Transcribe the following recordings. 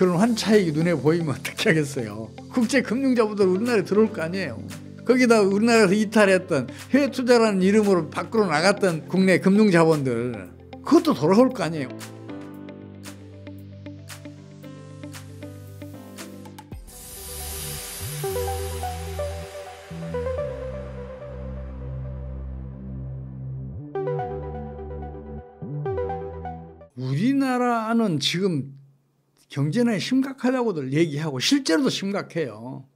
그런 환차익이 눈에 보이면 어떻게 하겠어요. 국제 금융자부도 우리나라에 들어올 거 아니에요. 거기다 우리나라에서 이탈했던 해외 투자라는 이름으로 밖으로 나갔던 국내 금융자본들 그것도 돌아올 거 아니에요. 우리나라는 지금 경제는 심각하다고들 얘기하고 실제로도 심각해요.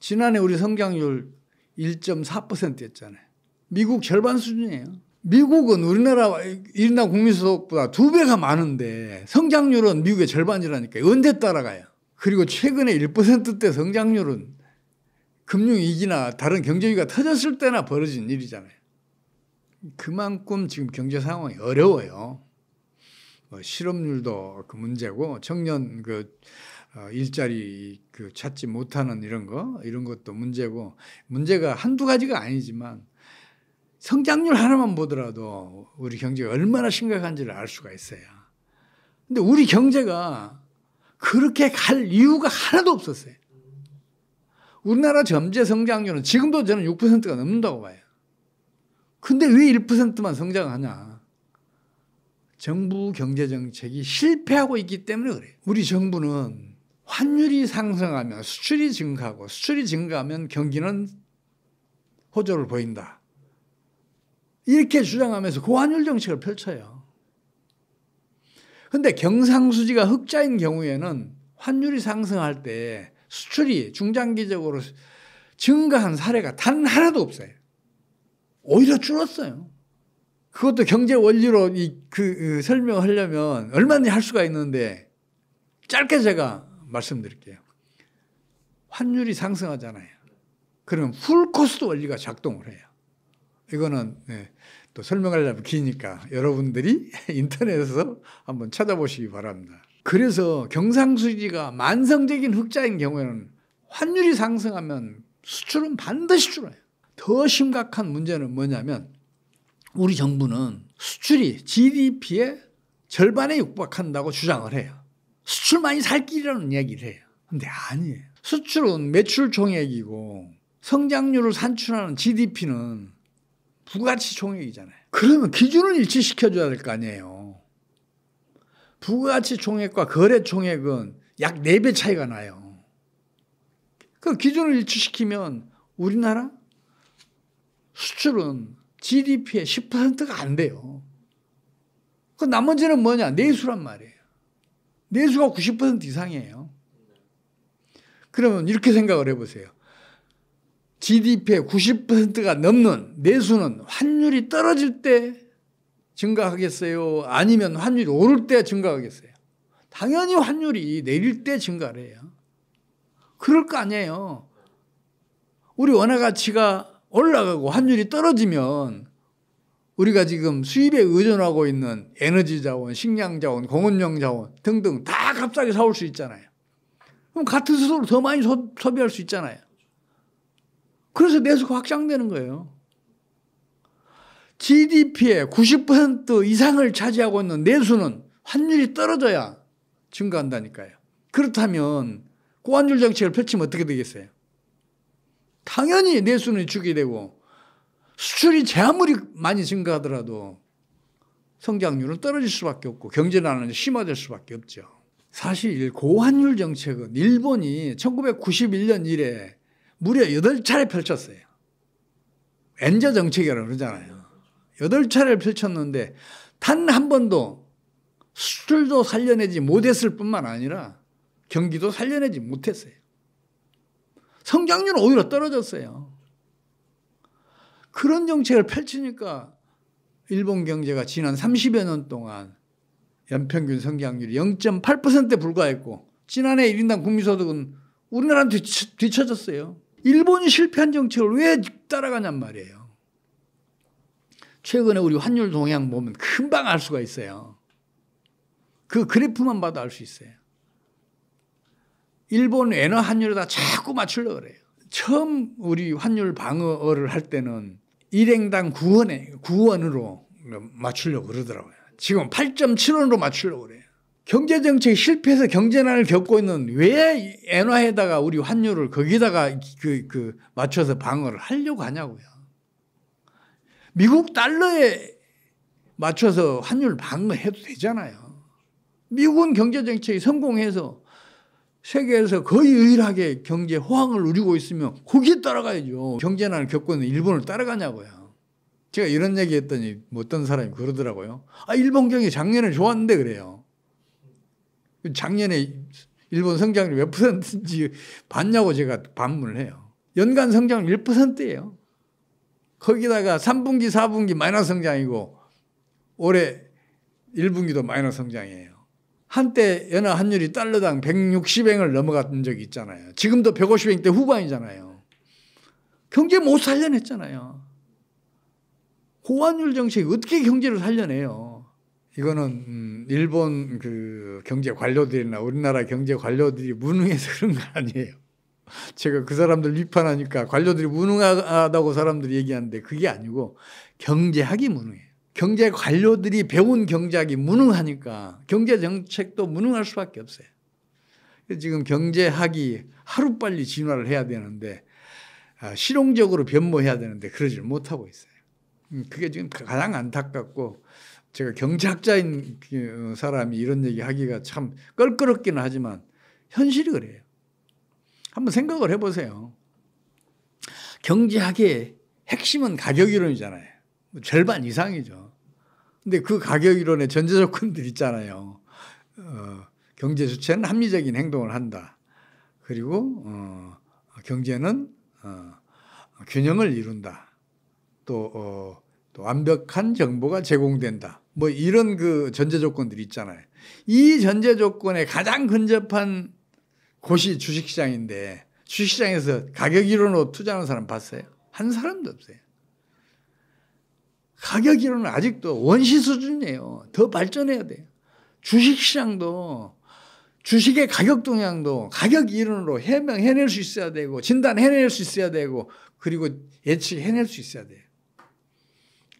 지난해 우리 성장률 1.4%였잖아요. 미국 절반 수준이에요. 미국은 우리나라 1인당 국민소득보다 두 배가 많은데 성장률은 미국의 절반이라니까 언제 따라가요? 그리고 최근에 1%대 성장률은 금융위기나 다른 경제위기가 터졌을 때나 벌어진 일이잖아요. 그만큼 지금 경제 상황이 어려워요. 어, 실업률도 그 문제고 청년 그 어, 일자리 그 찾지 못하는 이런 거 이런 것도 문제고 문제가 한두 가지가 아니지만 성장률 하나만 보더라도 우리 경제가 얼마나 심각한지를 알 수가 있어요. 근데 우리 경제가 그렇게 갈 이유가 하나도 없었어요. 우리나라 점제 성장률은 지금도 저는 6%가 넘는다고 봐요. 근데 왜 1%만 성장하냐? 정부 경제 정책이 실패하고 있기 때문에 그래요. 우리 정부는 환율이 상승하면 수출이 증가하고 수출이 증가하면 경기는 호조를 보인다. 이렇게 주장하면서 고환율 그 정책을 펼쳐요. 근데 경상수지가 흑자인 경우에는 환율이 상승할 때 수출이 중장기적으로 증가한 사례가 단 하나도 없어요. 오히려 줄었어요. 그것도 경제 원리로 이, 그, 그 설명하려면 얼마든지 할 수가 있는데 짧게 제가 말씀드릴게요. 환율이 상승하잖아요. 그러면 풀코스트 원리가 작동을 해요. 이거는 네, 또 설명하려면 기니까 여러분들이 인터넷에서 한번 찾아보시기 바랍니다. 그래서 경상수지가 만성적인 흑자인 경우에는 환율이 상승하면 수출은 반드시 줄어요. 더 심각한 문제는 뭐냐면 우리 정부는 수출이 GDP의 절반에 육박한다고 주장을 해요. 수출만이 살 길이라는 이야기를 해요. 근데 아니에요. 수출은 매출 총액이고 성장률을 산출하는 GDP는 부가치 총액이잖아요. 그러면 기준을 일치시켜줘야 될 거 아니에요. 부가치 총액과 거래 총액은 약 4배 차이가 나요. 그 기준을 일치시키면 우리나라 수출은 GDP의 10%가 안 돼요. 그 나머지는 뭐냐? 내수란 말이에요. 내수가 90% 이상이에요. 그러면 이렇게 생각을 해보세요. GDP의 90%가 넘는 내수는 환율이 떨어질 때 증가하겠어요? 아니면 환율이 오를 때 증가하겠어요? 당연히 환율이 내릴 때 증가를 해요. 그럴 거 아니에요. 우리 원화 가치가 올라가고 환율이 떨어지면 우리가 지금 수입에 의존하고 있는 에너지 자원, 식량 자원, 공업용 자원 등등 다 갑자기 사올 수 있잖아요. 그럼 같은 수소로 더 많이 소, 소비할 수 있잖아요. 그래서 내수가 확장되는 거예요. GDP의 90% 이상을 차지하고 있는 내수는 환율이 떨어져야 증가한다니까요. 그렇다면 고환율 정책을 펼치면 어떻게 되겠어요? 당연히 내수는 죽이 되고 수출이 제 아무리 많이 증가하더라도 성장률은 떨어질 수밖에 없고 경제난은 심화될 수밖에 없죠. 사실 고환율 정책은 일본이 1991년 이래 무려 8차례 펼쳤어요. 엔저 정책이라고 그러잖아요. 8차례 펼쳤는데 단 한 번도 수출도 살려내지 못했을 뿐만 아니라 경기도 살려내지 못했어요. 성장률은 오히려 떨어졌어요. 그런 정책을 펼치니까 일본 경제가 지난 30여 년 동안 연평균 성장률이 0.8%에 불과했고 지난해 1인당 국민소득은 우리나라는 뒤처, 뒤쳐졌어요. 일본이 실패한 정책을 왜 따라가냔 말이에요. 최근에 우리 환율 동향 보면 금방 알 수가 있어요. 그 그래프만 봐도 알 수 있어요. 일본 엔화 환율에다 자꾸 맞추려 그래요. 처음 우리 환율 방어를 할 때는 일행당 9원에 9원으로 맞추려 그러더라고요. 지금 8.7원으로 맞추려 그래요. 경제 정책 실패해서 경제난을 겪고 있는 왜 엔화에다가 우리 환율을 거기다가 그, 그 맞춰서 방어를 하려고 하냐고요. 미국 달러에 맞춰서 환율 방어해도 되잖아요. 미국은 경제 정책이 성공해서 세계에서 거의 유일하게 경제 호황을 누리고 있으면 거기에 따라가야죠. 경제난을 겪고 있는 일본을 따라가냐고요. 제가 이런 얘기 했더니 뭐 어떤 사람이 그러더라고요. 아, 일본 경제 작년에 좋았는데 그래요. 작년에 일본 성장률몇 퍼센트인지 봤냐고 제가 반문을 해요. 연간 성장률 1%예요. 거기다가 3분기, 4분기 마이너스 성장이고 올해 1분기도 마이너스 성장이에요. 한때 연화 환율이 달러당 160행을 넘어갔던 적이 있잖아요. 지금도 1 5 0행때 후반이잖아요. 경제 못 살려냈잖아요. 고환율 정책이 어떻게 경제를 살려내요? 이거는 음, 일본 그 경제 관료들이나 우리나라 경제 관료들이 무능해서 그런 거 아니에요. 제가 그 사람들 비판하니까 관료들이 무능하다고 사람들이 얘기하는데 그게 아니고 경제학이 무능해. 경제 관료들이 배운 경제학이 무능하니까 경제 정책도 무능할 수밖에 없어요. 지금 경제학이 하루빨리 진화를 해야 되는데 아, 실용적으로 변모해야 되는데 그러질 못하고 있어요. 음, 그게 지금 가장 안타깝고 제가 경제학자인 그 사람이 이런 얘기 하기가 참 껄끄럽기는 하지만 현실이 그래요. 한번 생각을 해보세요. 경제학의 핵심은 가격 이론이잖아요. 뭐 절반 이상이죠. 근데 그 가격 이론의 전제 조건들 있잖아요. 어, 경제 주체는 합리적인 행동을 한다. 그리고 어, 경제는 어, 균형을 이룬다. 또, 어, 또 완벽한 정보가 제공된다. 뭐 이런 그 전제 조건들이 있잖아요. 이 전제 조건에 가장 근접한 곳이 주식시장인데 주식시장에서 가격 이론으로 투자하는 사람 봤어요? 한 사람도 없어요. 가격이론 아직도 원시 수준이에요. 더 발전해야 돼요. 주식시장도 주식의 가격 동향도 가격 이론으로 해명해낼 수 있어야 되고 진단해낼 수 있어야 되고 그리고 예측해낼 수 있어야 돼요.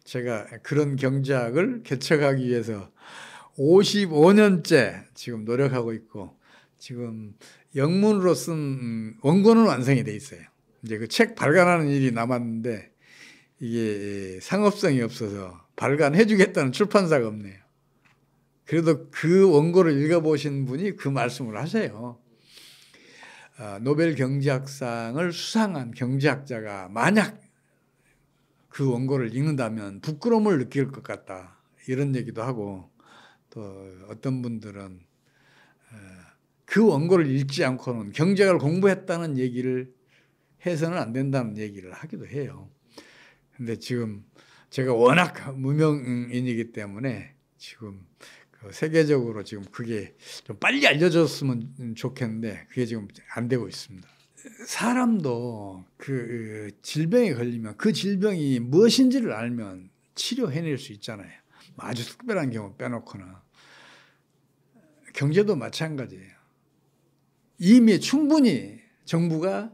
제가 그런 경제학을 개척하기 위해서 55년째 지금 노력하고 있고 지금 영문으로 쓴 음, 원고는 완성이 돼 있어요. 이제 그 책 발간하는 일이 남았는데 이게 상업성이 없어서 발간해 주겠다는 출판사가 없네요. 그래도 그 원고를 읽어보신 분이 그 말씀을 하세요. 아, 노벨 경제학상을 수상한 경제학자가 만약 그 원고를 읽는다면 부끄러움을 느낄 것 같다. 이런 얘기도 하고 또 어떤 분들은 아, 그 원고를 읽지 않고는 경제학을 공부했다는 얘기를 해서는 안 된다는 얘기를 하기도 해요. 근데 지금 제가 워낙 무명인이기 때문에 지금 그 세계적으로 지금 그게 좀 빨리 알려졌으면 좋겠는데 그게 지금 안 되고 있습니다. 사람도 그 질병에 걸리면 그 질병이 무엇인지를 알면 치료해낼 수 있잖아요. 아주 특별한 경우 빼놓거나. 경제도 마찬가지예요. 이미 충분히 정부가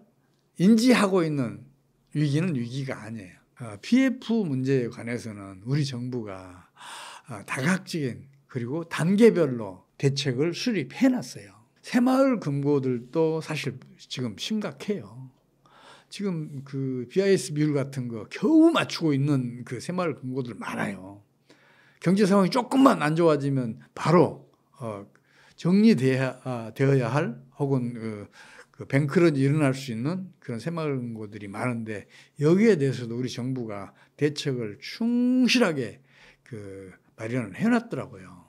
인지하고 있는 위기는 위기가 아니에요. 아, PF 문제에 관해서는 우리 정부가 아, 다각적인 그리고 단계별로 대책을 수립해 놨어요. 새마을 금고들도 사실 지금 심각해요. 지금 그 BIS 비율 같은 거 겨우 맞추고 있는 그 새마을 금고들 많아요. 경제 상황이 조금만 안 좋아지면 바로 어 정리되어야 아, 할 혹은 어그 뱅크런이 일어날 수 있는 그런 새마을금고들이 많은데 여기에 대해서도 우리 정부가 대책을 충실하게 그 마련을 해놨더라고요.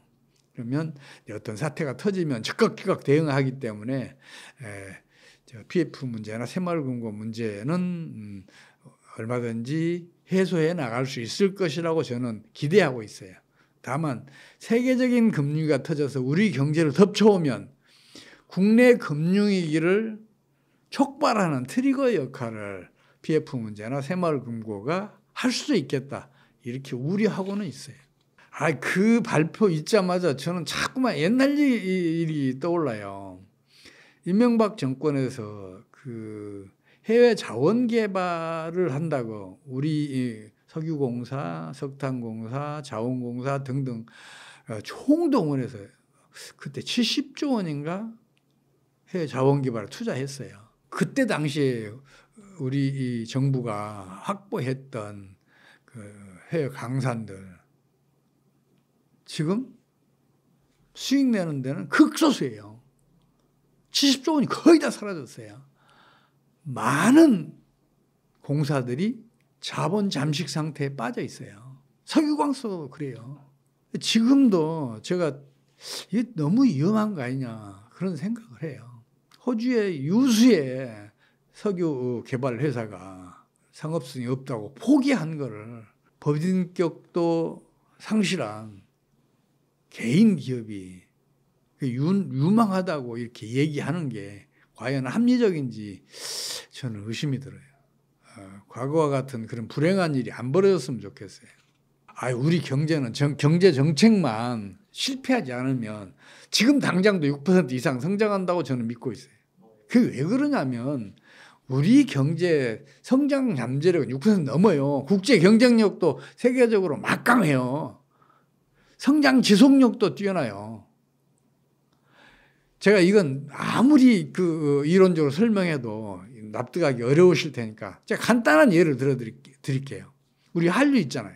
그러면 어떤 사태가 터지면 즉각즉각 대응하기 때문에 에, PF 문제나 새마을금고 문제는 음, 얼마든지 해소해 나갈 수 있을 것이라고 저는 기대하고 있어요. 다만 세계적인 금융위가 터져서 우리 경제를 덮쳐오면 국내 금융위기를 촉발하는 트리거 역할을 PF 문제나 새마을금고가 할 수도 있겠다. 이렇게 우려하고는 있어요. 아, 그 발표 있자마자 저는 자꾸만 옛날 일이 떠올라요. 이명박 정권에서 그 해외 자원 개발을 한다고 우리 석유공사, 석탄공사, 자원공사 등등 어, 총동원해서 그때 70조 원인가 해외 자원 개발에 투자했어요. 그때 당시에 우리 이 정부가 확보했던 그 해외 강산들 지금 수익 내는 데는 극소수예요. 70조 원이 거의 다 사라졌어요. 많은 공사들이 자본 잠식 상태에 빠져 있어요. 석유광수도 그래요. 지금도 제가 이게 너무 위험한 거 아니냐 그런 생각을 해요. 호주의 유수의 석유 개발 회사가 상업성이 없다고 포기한 거를 법인격도 상실한 개인 기업이 유망하다고 이렇게 얘기하는 게 과연 합리적인지 저는 의심이 들어요. 어, 과거와 같은 그런 불행한 일이 안 벌어졌으면 좋겠어요. 아, 우리 경제는 경제 정책만 실패하지 않으면 지금 당장도 6% 이상 성장한다고 저는 믿고 있어요. 그게 왜 그러냐면 우리 경제 성장 잠재력은 6% 넘어요. 국제 경쟁력도 세계적으로 막강해요. 성장 지속력도 뛰어나요. 제가 이건 아무리 그 이론적으로 설명해도 납득하기 어려우실 테니까 제가 간단한 예를 들어 드릴게요. 우리 한류 있잖아요.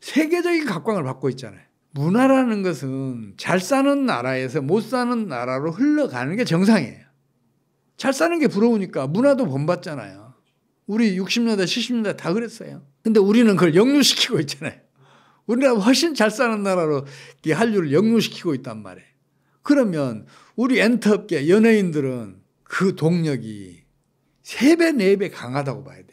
세계적인 각광을 받고 있잖아요. 문화라는 것은 잘 사는 나라에서 못 사는 나라로 흘러가는 게 정상이에요. 잘 사는 게 부러우니까 문화도 본받잖아요. 우리 60년대, 70년대 다 그랬어요. 근데 우리는 그걸 역류시키고 있잖아요. 우리나 훨씬 잘 사는 나라로 한류를 역류시키고 있단 말이에요. 그러면 우리 엔터업계 연예인들은 그 동력이 3배, 4배 강하다고 봐야 돼요.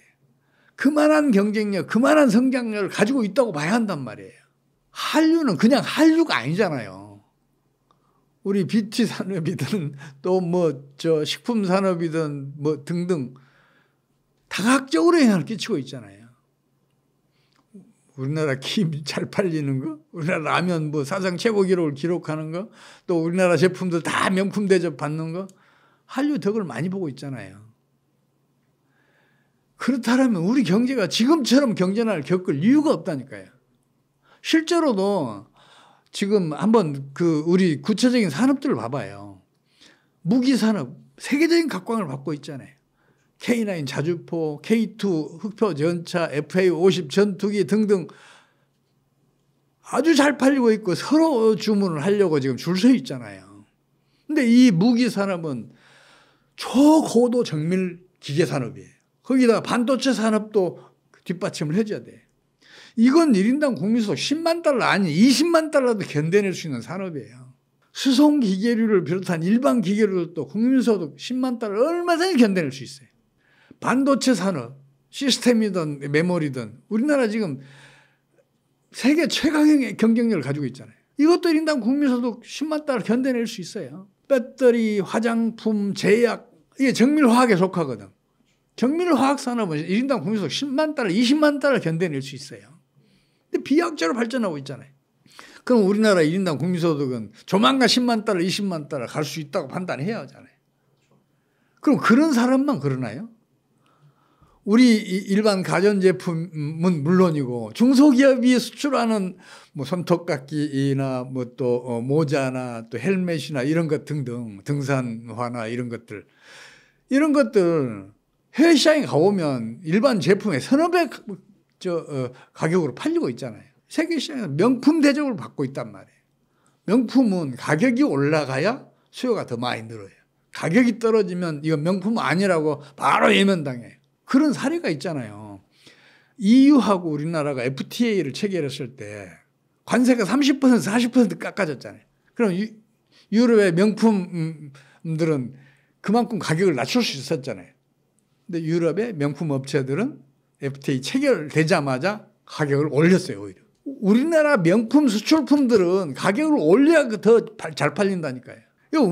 그만한 경쟁력, 그만한 성장력을 가지고 있다고 봐야 한단 말이에요. 한류는 그냥 한류가 아니잖아요. 우리 뷰티 산업이든 또 뭐 저 식품 산업이든 뭐 등등 다각적으로 영향을 끼치고 있잖아요. 우리나라 김 잘 팔리는 거, 우리나라 라면 뭐 사상 최고 기록을 기록하는 거, 또 우리나라 제품들 다 명품 대접 받는 거, 한류 덕을 많이 보고 있잖아요. 그렇다면 우리 경제가 지금처럼 경제난을 겪을 이유가 없다니까요. 실제로도 지금 한번 그 우리 구체적인 산업들을 봐봐요. 무기 산업 세계적인 각광을 받고 있잖아요. K9 자주포, K2 흑표 전차, FA50 전투기 등등 아주 잘 팔리고 있고 서로 주문을 하려고 지금 줄 서 있잖아요. 근데 이 무기 산업은 초고도 정밀 기계 산업이에요. 거기다 반도체 산업도 뒷받침을 해줘야 돼. 이건 1인당 국민소득 10만 달러 아니 20만 달러도 견뎌낼 수 있는 산업이에요. 수송 기계류를 비롯한 일반 기계류도 국민소득 10만 달러 얼마든지 견뎌낼 수 있어요. 반도체 산업, 시스템이든 메모리든 우리나라 지금 세계 최강의 경쟁력을 가지고 있잖아요. 이것도 1인당 국민소득 10만 달러 견뎌낼 수 있어요. 배터리, 화장품, 제약, 이게 정밀화학에 속하거든. 정밀화학 산업은 1인당 국민소득 10만 달러, 20만 달러 견뎌낼 수 있어요. 근데 비약자로 발전하고 있잖아요. 그럼 우리나라 1인당 국민소득은 조만간 10만 달러, 20만 달러 갈 수 있다고 판단해야 하잖아요. 그럼 그런 사람만 그러나요? 우리 일반 가전제품은 물론이고 중소기업이 수출하는 뭐 손톱깎이나 뭐또 어, 모자나 또 헬멧이나 이런 것 등등 등산화나 이런 것들 이런 것들 해외 시장에 가보면 일반 제품의 서너 배저 어, 가격으로 팔리고 있잖아요. 세계 시장에서 명품 대접을 받고 있단 말이에요. 명품은 가격이 올라가야 수요가 더 많이 늘어요. 가격이 떨어지면 이거 명품 아니라고 바로 예면당해요. 그런 사례가 있잖아요. EU하고 우리나라가 FTA를 체결했을 때 관세가 30% 40% 깎아졌잖아요. 그럼 유럽의 명품들은 그만큼 가격을 낮출 수 있었잖아요. 근데 유럽의 명품 업체들은 FTA 체결되자마자 가격을 올렸어요, 오히려. 우리나라 명품 수출품들은 가격을 올려야 그 더잘 팔린다니까요.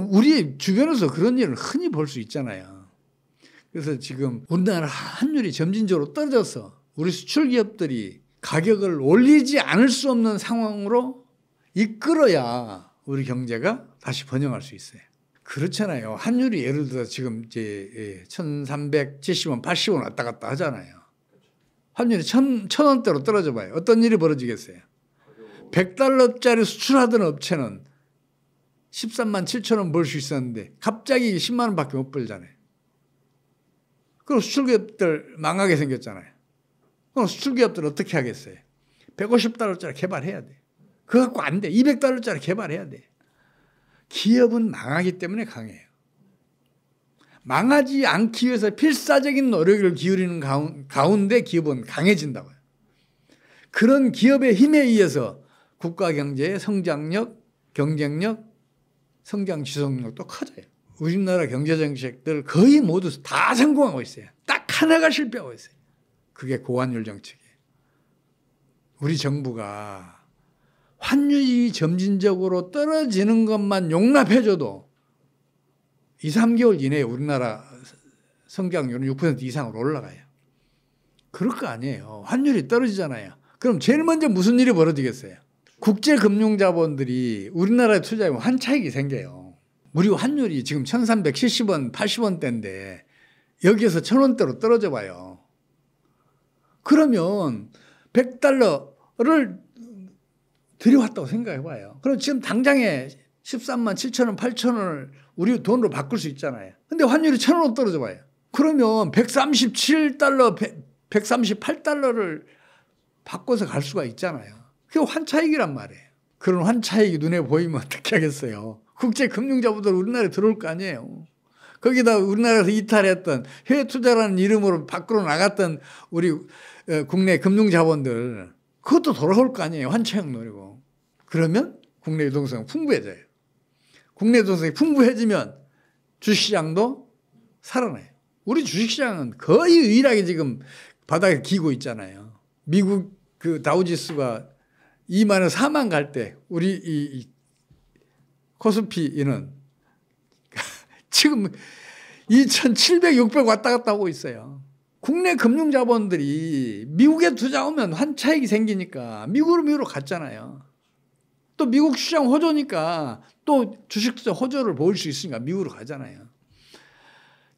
우리 주변에서 그런 일을 흔히 볼 수 있잖아요. 그래서 지금 우리나라 환율이 점진적으로 떨어져서 우리 수출 기업들이 가격을 올리지 않을 수 없는 상황으로 이끌어야 우리 경제가 다시 번영할 수 있어요. 그렇잖아요. 환율이 예를 들어 지금 이제 1370원, 예, 80원 왔다 갔다 하잖아요. 환율이 천, 천 원대로 떨어져 봐요. 어떤 일이 벌어지겠어요? 100달러짜리 수출하던 업체는 13만 7천 원 벌 수 있었는데 갑자기 10만 원밖에 못 벌잖아요. 그럼 수출기업들 망하게 생겼잖아요. 그럼 수출기업들 어떻게 하겠어요? 150달러짜리 개발해야 돼. 그거 갖고 안 돼. 200달러짜리 개발해야 돼. 기업은 망하기 때문에 강해요. 망하지 않기 위해서 필사적인 노력을 기울이는 가운데 기업은 강해진다고요. 그런 기업의 힘에 의해서 국가 경제의 성장력, 경쟁력, 성장 지속력도 커져요. 우리나라 경제 정책들 거의 모두 다 성공하고 있어요. 딱 하나가 실패하고 있어요. 그게 고환율 정책이에요. 우리 정부가 환율이 점진적으로 떨어지는 것만 용납해줘도 2, 3개월 이내에 우리나라 성장률은 6% 이상으로 올라가요. 그럴 거 아니에요. 환율이 떨어지잖아요. 그럼 제일 먼저 무슨 일이 벌어지겠어요? 국제금융자본들이 우리나라에 투자하면 환차익이 생겨요. 우리 환율이 지금 1370원, 80원대인데 여기에서 1000원대로 떨어져 봐요. 그러면 100달러를 들여왔다고 생각해 봐요. 그럼 지금 당장에 13만 7천원, 8천원을 우리 돈으로 바꿀 수 있잖아요. 근데 환율이 천원 떨어져 봐요. 그러면 137달러, 138달러를 바꿔서 갈 수가 있잖아요. 그게 환차익이란 말이에요. 그런 환차익이 눈에 보이면 어떻게 하겠어요. 국제금융자부들 우리나라에 들어올 거 아니에요. 거기다 우리나라에서 이탈했던 해외 투자라는 이름으로 밖으로 나갔던 우리 어, 국내 금융자본들 그것도 돌아올 거 아니에요. 환차익 노리고. 그러면 국내 유동성 풍부해져요. 국내 동성이 풍부해지면 주식시장도 살아나요. 우리 주식시장은 거의 유일하게 지금 바닥에 기고 있잖아요. 미국 그 다우지수가 2만에 4만 갈 때 우리 이, 이 코스피는 지금 2,700, 600 왔다 갔다 하고 있어요. 국내 금융자본들이 미국에 투자하면 환차익이 생기니까 미국으로 미국으로 갔잖아요. 또 미국 시장 호조니까 또주식투자 호조를 보일 수 있으니까 미국으로 가잖아요.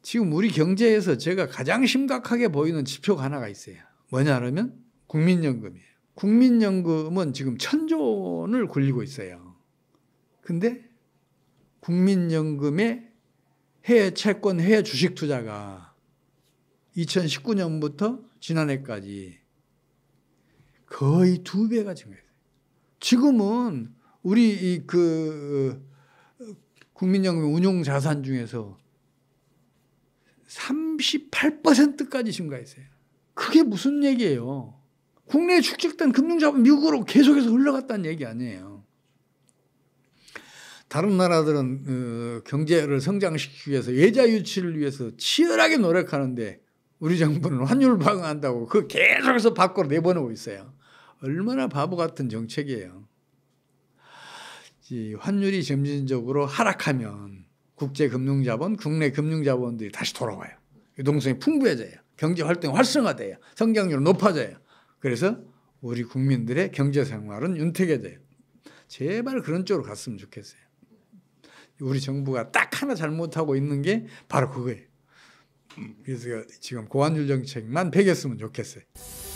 지금 우리 경제에서 제가 가장 심각하게 보이는 지표가 하나가 있어요. 뭐냐 면 국민연금이에요. 국민연금은 지금 천조 원을 굴리고 있어요. 근데 국민연금의 해외 채권, 해외 주식 투자가 2019년부터 지난해까지 거의 두 배가 증가했어요. 지금은 우리 이그 국민연금 운용 자산 중에서 38%까지 증가했어요. 그게 무슨 얘기예요? 국내에 축적된 금융자본 미국으로 계속해서 흘러갔다는 얘기 아니에요. 다른 나라들은 어, 경제를 성장시키기 위해서 예자 유치를 위해서 치열하게 노력하는데 우리 정부는 환율 방어한다고 그 계속해서 밖으로 내보내고 있어요. 얼마나 바보 같은 정책이에요. 이 환율이 점진적으로 하락하면 국제 금융 자본, 국내 금융 자본들이 다시 돌아와요. 유동성이 풍부해져요. 경제 활동 활성화돼요. 성장률 높아져요. 그래서 우리 국민들의 경제 생활은 윤택해져요. 제발 그런 쪽으로 갔으면 좋겠어요. 우리 정부가 딱 하나 잘못하고 있는 게 바로 그거예요. 그래서 지금 고환율 정책만 배겼으면 좋겠어요.